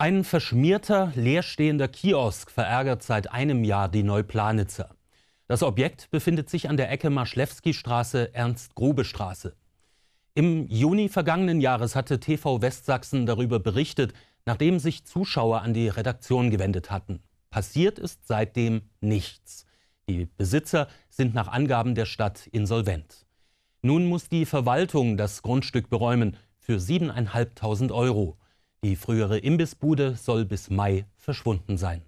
Ein verschmierter, leerstehender Kiosk verärgert seit einem Jahr die Neuplanitzer. Das Objekt befindet sich an der Ecke Marschlewski-Straße, Ernst-Grube-Straße. Im Juni vergangenen Jahres hatte TV Westsachsen darüber berichtet, nachdem sich Zuschauer an die Redaktion gewendet hatten. Passiert ist seitdem nichts. Die Besitzer sind nach Angaben der Stadt insolvent. Nun muss die Verwaltung das Grundstück beräumen für 7.500 Euro. Die frühere Imbissbude soll bis Mai verschwunden sein.